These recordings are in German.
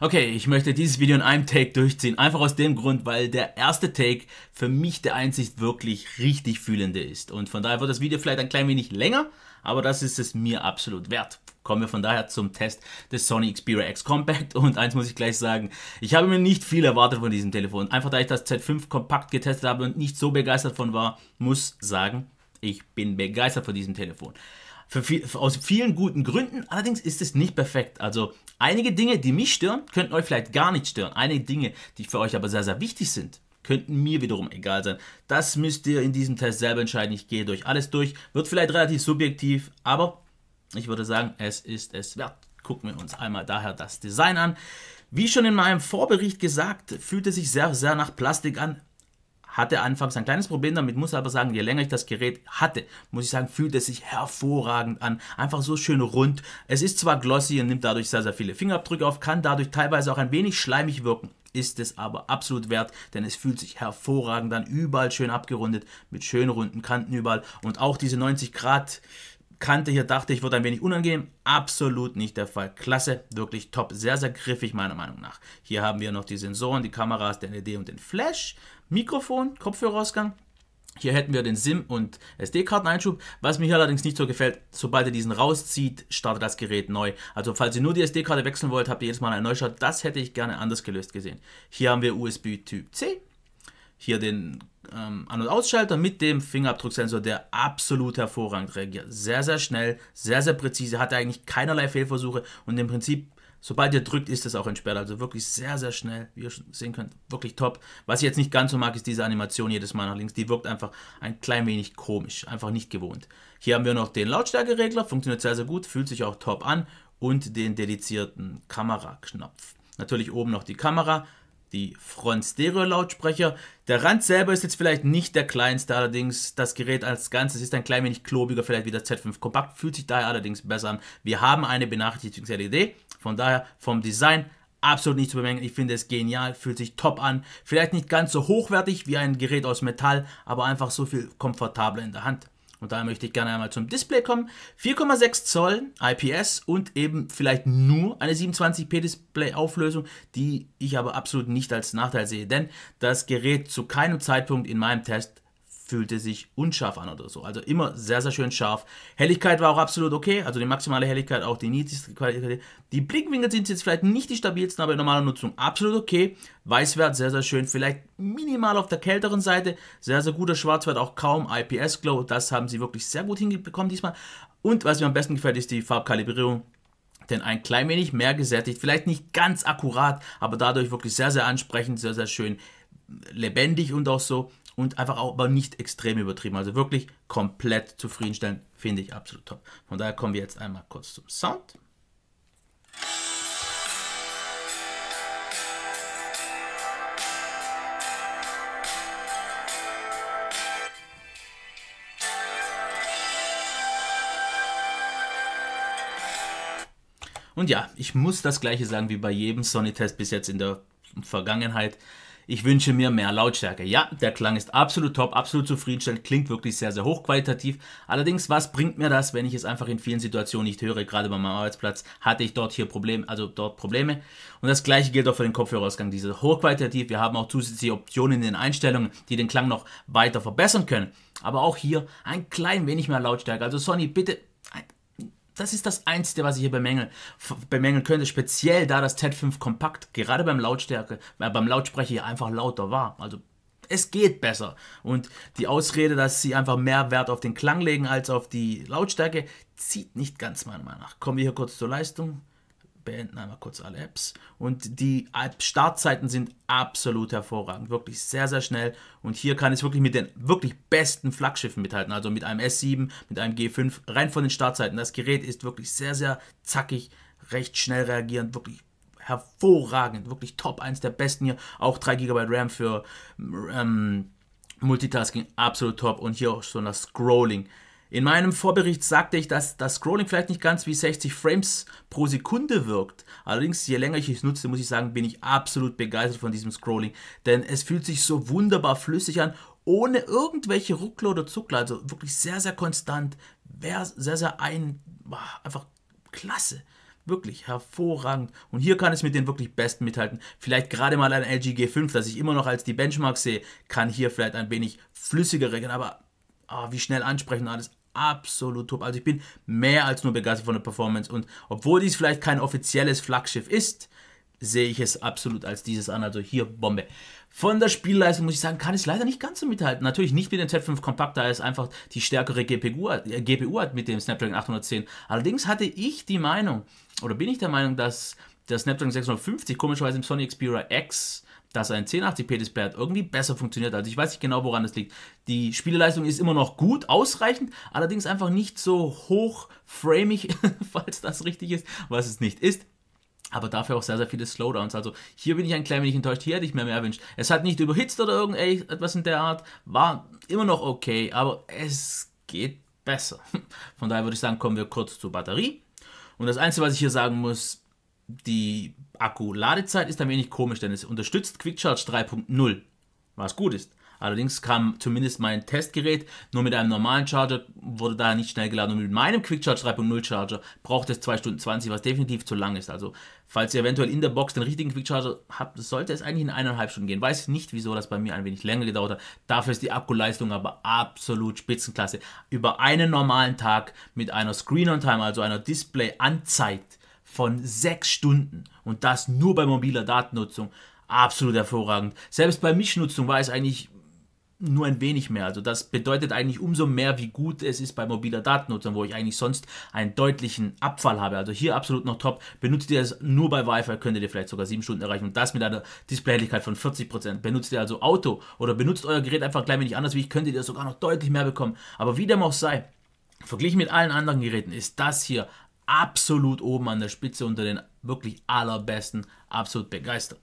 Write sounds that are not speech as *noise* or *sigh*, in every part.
Okay, ich möchte dieses Video in einem Take durchziehen. Einfach aus dem Grund, weil der erste Take für mich der einzig wirklich richtig fühlende ist. Und von daher wird das Video vielleicht ein klein wenig länger, aber das ist es mir absolut wert. Kommen wir von daher zum Test des Sony Xperia X Compact und eins muss ich gleich sagen, ich habe mir nicht viel erwartet von diesem Telefon. Einfach da ich das Z5 kompakt getestet habe und nicht so begeistert von war, muss sagen, ich bin begeistert von diesem Telefon. Für viel, für aus vielen guten Gründen, allerdings ist es nicht perfekt. Also einige Dinge, die mich stören, könnten euch vielleicht gar nicht stören. Einige Dinge, die für euch aber sehr, sehr wichtig sind, könnten mir wiederum egal sein. Das müsst ihr in diesem Test selber entscheiden. Ich gehe durch alles durch. Wird vielleicht relativ subjektiv, aber ich würde sagen, es ist es wert. Gucken wir uns einmal daher das Design an. Wie schon in meinem Vorbericht gesagt, fühlt es sich sehr, sehr nach Plastik an hatte anfangs ein kleines Problem damit, muss aber sagen, je länger ich das Gerät hatte, muss ich sagen, fühlt es sich hervorragend an. Einfach so schön rund. Es ist zwar glossy und nimmt dadurch sehr, sehr viele Fingerabdrücke auf, kann dadurch teilweise auch ein wenig schleimig wirken ist es aber absolut wert, denn es fühlt sich hervorragend an, überall schön abgerundet, mit schön runden Kanten überall und auch diese 90 Grad Kante hier, dachte ich, wird ein wenig unangenehm. Absolut nicht der Fall. Klasse, wirklich top. Sehr, sehr griffig, meiner Meinung nach. Hier haben wir noch die Sensoren, die Kameras, den LED und den Flash. Mikrofon, Kopfhörerausgang. Hier hätten wir den SIM- und SD-Karteneinschub. Was mir hier allerdings nicht so gefällt, sobald ihr diesen rauszieht, startet das Gerät neu. Also falls ihr nur die SD-Karte wechseln wollt, habt ihr jedes Mal einen Neustart. Das hätte ich gerne anders gelöst gesehen. Hier haben wir USB Typ C, hier den ähm, An- und Ausschalter mit dem Fingerabdrucksensor, der absolut hervorragend reagiert. Sehr, sehr schnell, sehr, sehr präzise, hat eigentlich keinerlei Fehlversuche und im Prinzip, sobald ihr drückt, ist das auch entsperrt. Also wirklich sehr, sehr schnell, wie ihr schon sehen könnt, wirklich top. Was ich jetzt nicht ganz so mag, ist diese Animation jedes Mal nach links. Die wirkt einfach ein klein wenig komisch, einfach nicht gewohnt. Hier haben wir noch den Lautstärkeregler, funktioniert sehr, sehr gut, fühlt sich auch top an und den dedizierten Kameraknopf. Natürlich oben noch die Kamera, die Front-Stereo-Lautsprecher. Der Rand selber ist jetzt vielleicht nicht der kleinste, allerdings das Gerät als Ganzes ist ein klein wenig klobiger, vielleicht wie der Z5 Kompakt, fühlt sich daher allerdings besser an. Wir haben eine Benachrichtigungs-LED, von daher vom Design absolut nicht zu bemängeln. Ich finde es genial, fühlt sich top an. Vielleicht nicht ganz so hochwertig wie ein Gerät aus Metall, aber einfach so viel komfortabler in der Hand. Und da möchte ich gerne einmal zum Display kommen. 4,6 Zoll IPS und eben vielleicht nur eine 27p Display-Auflösung, die ich aber absolut nicht als Nachteil sehe, denn das Gerät zu keinem Zeitpunkt in meinem Test fühlte sich unscharf an oder so. Also immer sehr, sehr schön scharf. Helligkeit war auch absolut okay, also die maximale Helligkeit, auch die niedrigste Qualität. Die Blickwinkel sind jetzt vielleicht nicht die stabilsten, aber in normaler Nutzung absolut okay. Weißwert sehr, sehr schön, vielleicht minimal auf der kälteren Seite. Sehr, sehr guter Schwarzwert, auch kaum IPS-Glow. Das haben sie wirklich sehr gut hinbekommen diesmal. Und was mir am besten gefällt, ist die Farbkalibrierung denn ein klein wenig mehr gesättigt. Vielleicht nicht ganz akkurat, aber dadurch wirklich sehr, sehr ansprechend, sehr, sehr schön lebendig und auch so und einfach auch, aber nicht extrem übertrieben. Also wirklich komplett zufriedenstellend, finde ich absolut top. Von daher kommen wir jetzt einmal kurz zum Sound. Und ja, ich muss das gleiche sagen wie bei jedem Sony-Test bis jetzt in der Vergangenheit ich wünsche mir mehr Lautstärke. Ja, der Klang ist absolut top, absolut zufriedenstellend, klingt wirklich sehr, sehr hochqualitativ. Allerdings, was bringt mir das, wenn ich es einfach in vielen Situationen nicht höre? Gerade bei meinem Arbeitsplatz hatte ich dort hier Probleme, also dort Probleme. Und das gleiche gilt auch für den Kopfhörerausgang. Diese hochqualitativ, wir haben auch zusätzliche Optionen in den Einstellungen, die den Klang noch weiter verbessern können. Aber auch hier ein klein wenig mehr Lautstärke. Also Sony, bitte das ist das Einzige, was ich hier bemängeln, bemängeln könnte, speziell da das TED 5 kompakt gerade beim Lautstärke, äh, beim Lautsprecher hier einfach lauter war. Also es geht besser. Und die Ausrede, dass sie einfach mehr Wert auf den Klang legen als auf die Lautstärke, zieht nicht ganz meiner Meinung nach. Kommen wir hier kurz zur Leistung beenden einmal kurz alle Apps. Und die Startzeiten sind absolut hervorragend. Wirklich sehr, sehr schnell. Und hier kann es wirklich mit den wirklich besten Flaggschiffen mithalten. Also mit einem S7, mit einem G5, rein von den Startzeiten. Das Gerät ist wirklich sehr, sehr zackig, recht schnell reagierend, wirklich hervorragend, wirklich top, eins der besten hier. Auch 3 GB RAM für ähm, Multitasking, absolut top. Und hier auch so das Scrolling in meinem Vorbericht sagte ich, dass das Scrolling vielleicht nicht ganz wie 60 Frames pro Sekunde wirkt. Allerdings, je länger ich es nutze, muss ich sagen, bin ich absolut begeistert von diesem Scrolling. Denn es fühlt sich so wunderbar flüssig an, ohne irgendwelche Ruckler oder Zuckler. Also wirklich sehr, sehr konstant. Sehr, sehr ein. Einfach klasse. Wirklich hervorragend. Und hier kann es mit den wirklich Besten mithalten. Vielleicht gerade mal ein LG G5, das ich immer noch als die Benchmark sehe, kann hier vielleicht ein wenig flüssiger regeln. Aber oh, wie schnell ansprechen alles absolut top. Also ich bin mehr als nur begeistert von der Performance und obwohl dies vielleicht kein offizielles Flaggschiff ist, sehe ich es absolut als dieses an. Also hier Bombe. Von der Spielleistung muss ich sagen, kann es leider nicht ganz so mithalten. Natürlich nicht mit dem Z5 Compact, da es einfach die stärkere GPU, äh, GPU hat mit dem Snapdragon 810. Allerdings hatte ich die Meinung, oder bin ich der Meinung, dass der Snapdragon 650 komischerweise im Sony Xperia X dass ein 1080p-Display hat irgendwie besser funktioniert. Also ich weiß nicht genau, woran das liegt. Die Spieleleistung ist immer noch gut, ausreichend, allerdings einfach nicht so hochframig, *laughs* falls das richtig ist, was es nicht ist. Aber dafür auch sehr, sehr viele Slowdowns. Also hier bin ich ein klein wenig enttäuscht. Hier hätte ich mir mehr erwünscht. Es hat nicht überhitzt oder irgendetwas e- in der Art. War immer noch okay, aber es geht besser. *laughs* Von daher würde ich sagen, kommen wir kurz zur Batterie. Und das Einzige, was ich hier sagen muss, die Akku-Ladezeit ist ein wenig komisch, denn es unterstützt Quick Charge 3.0, was gut ist. Allerdings kam zumindest mein Testgerät nur mit einem normalen Charger, wurde da nicht schnell geladen. Und mit meinem Quick Charge 3.0 Charger braucht es 2 Stunden 20, was definitiv zu lang ist. Also, falls ihr eventuell in der Box den richtigen Quick Charger habt, sollte es eigentlich in eineinhalb Stunden gehen. Weiß nicht, wieso das bei mir ein wenig länger gedauert hat. Dafür ist die Akkuleistung aber absolut Spitzenklasse. Über einen normalen Tag mit einer Screen-on-Time, also einer Display-Anzeit, von sechs Stunden und das nur bei mobiler Datennutzung. Absolut hervorragend. Selbst bei Mischnutzung war es eigentlich nur ein wenig mehr. Also das bedeutet eigentlich umso mehr, wie gut es ist bei mobiler Datennutzung, wo ich eigentlich sonst einen deutlichen Abfall habe. Also hier absolut noch top. Benutzt ihr es nur bei Wi-Fi, könntet ihr vielleicht sogar sieben Stunden erreichen und das mit einer Displayhelligkeit von 40%. Benutzt ihr also Auto oder benutzt euer Gerät einfach klein wenig anders, wie ich, könntet ihr sogar noch deutlich mehr bekommen. Aber wie dem auch sei, Verglichen mit allen anderen Geräten ist das hier absolut oben an der Spitze unter den wirklich allerbesten, absolut begeistert.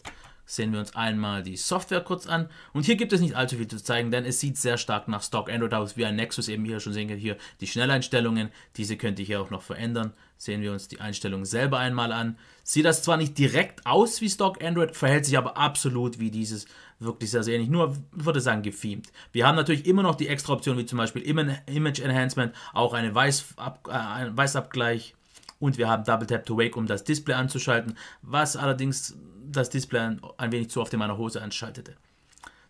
Sehen wir uns einmal die Software kurz an. Und hier gibt es nicht allzu viel zu zeigen, denn es sieht sehr stark nach Stock Android aus, wie ein Nexus eben hier schon sehen kann. Hier die Schnelleinstellungen, diese könnte ich hier auch noch verändern. Sehen wir uns die Einstellungen selber einmal an. Sieht das zwar nicht direkt aus wie Stock Android, verhält sich aber absolut wie dieses wirklich sehr, sehr ähnlich. Nur, würde sagen, gefeamt. Wir haben natürlich immer noch die extra Option, wie zum Beispiel Image Enhancement, auch eine Weiß äh, Weißabgleich und wir haben Double Tap to Wake, um das Display anzuschalten, was allerdings das Display ein wenig zu oft in meiner Hose anschaltete.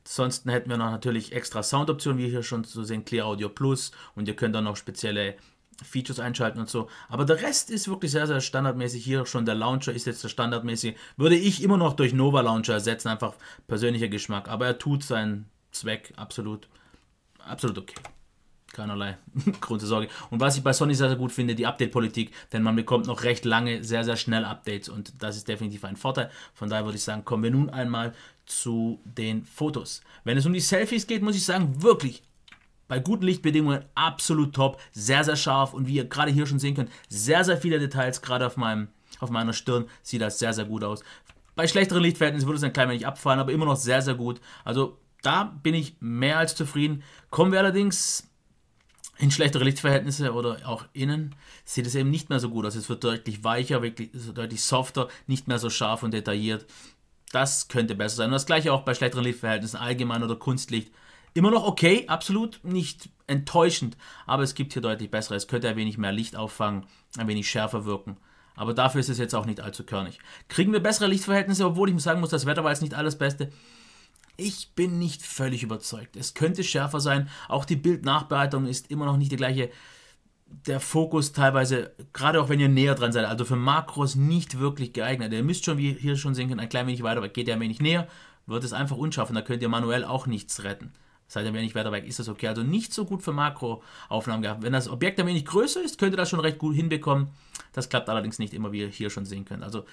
Ansonsten hätten wir noch natürlich extra Soundoptionen, wie hier schon zu sehen, Clear Audio Plus und ihr könnt dann noch spezielle Features einschalten und so. Aber der Rest ist wirklich sehr, sehr standardmäßig. Hier schon der Launcher ist jetzt der standardmäßige. Würde ich immer noch durch Nova Launcher ersetzen, einfach persönlicher Geschmack. Aber er tut seinen Zweck absolut, absolut okay keinerlei *laughs* Grund zur Sorge. Und was ich bei Sony sehr, sehr gut finde, die Update-Politik, denn man bekommt noch recht lange, sehr, sehr schnell Updates und das ist definitiv ein Vorteil. Von daher würde ich sagen, kommen wir nun einmal zu den Fotos. Wenn es um die Selfies geht, muss ich sagen, wirklich bei guten Lichtbedingungen absolut top, sehr, sehr scharf und wie ihr gerade hier schon sehen könnt, sehr, sehr viele Details, gerade auf, meinem, auf meiner Stirn sieht das sehr, sehr gut aus. Bei schlechteren Lichtverhältnissen würde es ein klein wenig abfallen, aber immer noch sehr, sehr gut. Also da bin ich mehr als zufrieden. Kommen wir allerdings in schlechtere Lichtverhältnisse oder auch innen sieht es eben nicht mehr so gut aus. Es wird deutlich weicher, wirklich, deutlich softer, nicht mehr so scharf und detailliert. Das könnte besser sein. Und das gleiche auch bei schlechteren Lichtverhältnissen, allgemein oder Kunstlicht. Immer noch okay, absolut nicht enttäuschend, aber es gibt hier deutlich bessere. Es könnte ein wenig mehr Licht auffangen, ein wenig schärfer wirken. Aber dafür ist es jetzt auch nicht allzu körnig. Kriegen wir bessere Lichtverhältnisse, obwohl ich sagen muss, das Wetter war jetzt nicht alles Beste. Ich bin nicht völlig überzeugt. Es könnte schärfer sein. Auch die Bildnachbereitung ist immer noch nicht die gleiche. Der Fokus teilweise, gerade auch wenn ihr näher dran seid, also für Makros nicht wirklich geeignet. Ihr müsst schon, wie ihr hier schon sehen könnt, ein klein wenig weiter weg. Geht ihr ein wenig näher, wird es einfach unscharf und da könnt ihr manuell auch nichts retten. Seid ihr ein wenig weiter weg, ist das okay. Also nicht so gut für Makroaufnahmen gehabt. Wenn das Objekt ein wenig größer ist, könnt ihr das schon recht gut hinbekommen. Das klappt allerdings nicht immer, wie ihr hier schon sehen könnt. Also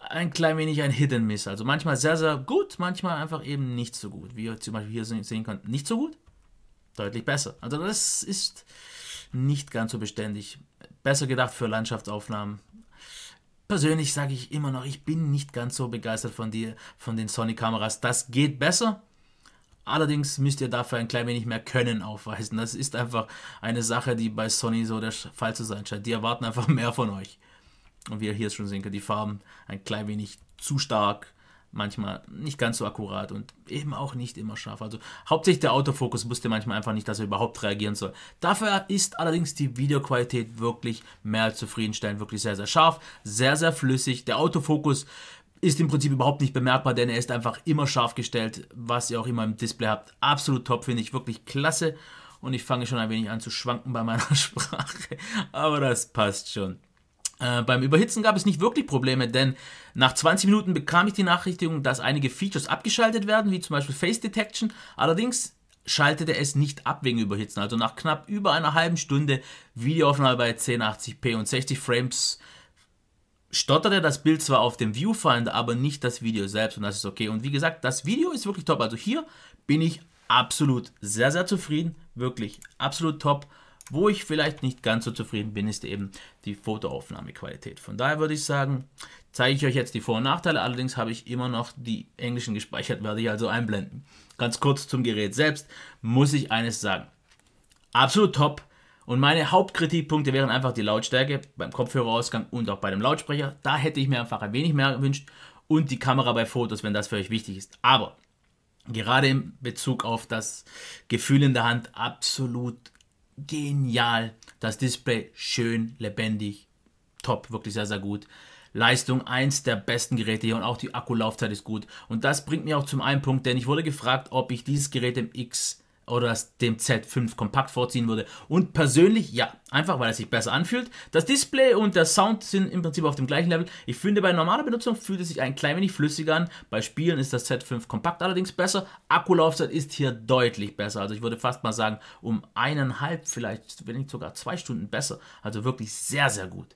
ein klein wenig ein Hidden Miss. Also manchmal sehr, sehr gut, manchmal einfach eben nicht so gut. Wie ihr zum Beispiel hier sehen könnt, nicht so gut, deutlich besser. Also das ist nicht ganz so beständig. Besser gedacht für Landschaftsaufnahmen. Persönlich sage ich immer noch, ich bin nicht ganz so begeistert von, die, von den Sony-Kameras. Das geht besser. Allerdings müsst ihr dafür ein klein wenig mehr Können aufweisen. Das ist einfach eine Sache, die bei Sony so der Fall zu sein scheint. Die erwarten einfach *laughs* mehr von euch und wie ihr hier schon sehen könnt, die Farben ein klein wenig zu stark, manchmal nicht ganz so akkurat und eben auch nicht immer scharf. Also hauptsächlich der Autofokus wusste manchmal einfach nicht, dass er überhaupt reagieren soll. Dafür ist allerdings die Videoqualität wirklich mehr als zufriedenstellend, wirklich sehr, sehr scharf, sehr, sehr flüssig. Der Autofokus ist im Prinzip überhaupt nicht bemerkbar, denn er ist einfach immer scharf gestellt, was ihr auch immer im Display habt. Absolut top, finde ich wirklich klasse. Und ich fange schon ein wenig an zu schwanken bei meiner *laughs* Sprache, aber das passt schon. Äh, beim Überhitzen gab es nicht wirklich Probleme, denn nach 20 Minuten bekam ich die Nachrichtigung, dass einige Features abgeschaltet werden, wie zum Beispiel Face Detection. Allerdings schaltete es nicht ab wegen Überhitzen. Also nach knapp über einer halben Stunde Videoaufnahme bei 1080p und 60 Frames stotterte das Bild zwar auf dem Viewfinder, aber nicht das Video selbst und das ist okay. Und wie gesagt, das Video ist wirklich top. Also hier bin ich absolut sehr, sehr zufrieden. Wirklich absolut top. Wo ich vielleicht nicht ganz so zufrieden bin, ist eben die Fotoaufnahmequalität. Von daher würde ich sagen, zeige ich euch jetzt die Vor- und Nachteile. Allerdings habe ich immer noch die englischen gespeichert, werde ich also einblenden. Ganz kurz zum Gerät selbst muss ich eines sagen. Absolut top. Und meine Hauptkritikpunkte wären einfach die Lautstärke beim Kopfhörerausgang und auch bei dem Lautsprecher. Da hätte ich mir einfach ein wenig mehr gewünscht. Und die Kamera bei Fotos, wenn das für euch wichtig ist. Aber gerade in Bezug auf das Gefühl in der Hand absolut genial. Das Display schön, lebendig, top, wirklich sehr, sehr gut. Leistung eins der besten Geräte hier und auch die Akkulaufzeit ist gut. Und das bringt mich auch zum einen Punkt, denn ich wurde gefragt, ob ich dieses Gerät im X oder das dem Z5 kompakt vorziehen würde. Und persönlich, ja, einfach weil es sich besser anfühlt. Das Display und der Sound sind im Prinzip auf dem gleichen Level. Ich finde, bei normaler Benutzung fühlt es sich ein klein wenig flüssiger an. Bei Spielen ist das Z5 kompakt allerdings besser. Akkulaufzeit ist hier deutlich besser. Also ich würde fast mal sagen, um eineinhalb, vielleicht, wenn nicht sogar zwei Stunden besser. Also wirklich sehr, sehr gut.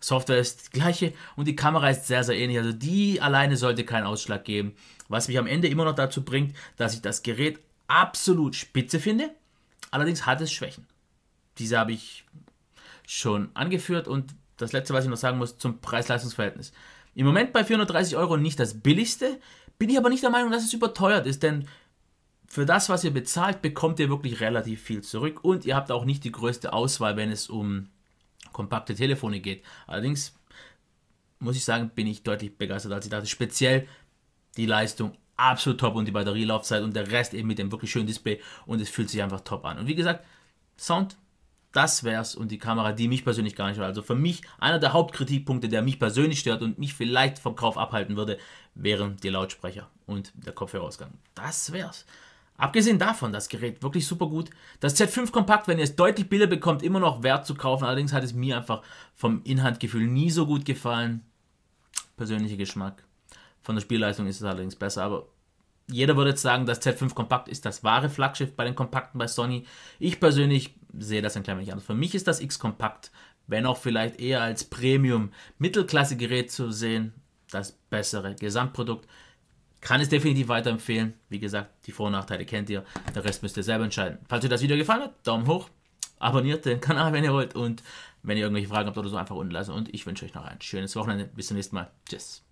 Software ist die gleiche und die Kamera ist sehr, sehr ähnlich. Also die alleine sollte keinen Ausschlag geben. Was mich am Ende immer noch dazu bringt, dass ich das Gerät absolut spitze finde. Allerdings hat es Schwächen. Diese habe ich schon angeführt und das letzte, was ich noch sagen muss, zum Preis-Leistungs-Verhältnis. Im Moment bei 430 Euro nicht das billigste, bin ich aber nicht der Meinung, dass es überteuert ist, denn für das, was ihr bezahlt, bekommt ihr wirklich relativ viel zurück und ihr habt auch nicht die größte Auswahl, wenn es um kompakte Telefone geht. Allerdings muss ich sagen, bin ich deutlich begeistert, als ich dachte, speziell die Leistung absolut top und die Batterielaufzeit und der Rest eben mit dem wirklich schönen Display und es fühlt sich einfach top an. Und wie gesagt, Sound, das wär's und die Kamera, die mich persönlich gar nicht stört. Also für mich, einer der Hauptkritikpunkte, der mich persönlich stört und mich vielleicht vom Kauf abhalten würde, wären die Lautsprecher und der Kopfhörerausgang. Das wär's. Abgesehen davon, das Gerät wirklich super gut. Das Z5 Kompakt, wenn ihr es deutlich billiger bekommt, immer noch wert zu kaufen. Allerdings hat es mir einfach vom Inhandgefühl nie so gut gefallen. Persönlicher Geschmack. Von der Spielleistung ist es allerdings besser, aber jeder würde jetzt sagen, das Z5 Kompakt ist das wahre Flaggschiff bei den Kompakten bei Sony. Ich persönlich sehe das ein klein wenig anders. Für mich ist das X Kompakt, wenn auch vielleicht eher als Premium Mittelklasse-Gerät zu sehen, das bessere Gesamtprodukt. Kann es definitiv weiterempfehlen. Wie gesagt, die Vor- und Nachteile kennt ihr. Der Rest müsst ihr selber entscheiden. Falls euch das Video gefallen hat, Daumen hoch, abonniert den Kanal, wenn ihr wollt. Und wenn ihr irgendwelche Fragen habt oder so, einfach unten lassen. Und ich wünsche euch noch ein schönes Wochenende. Bis zum nächsten Mal. Tschüss.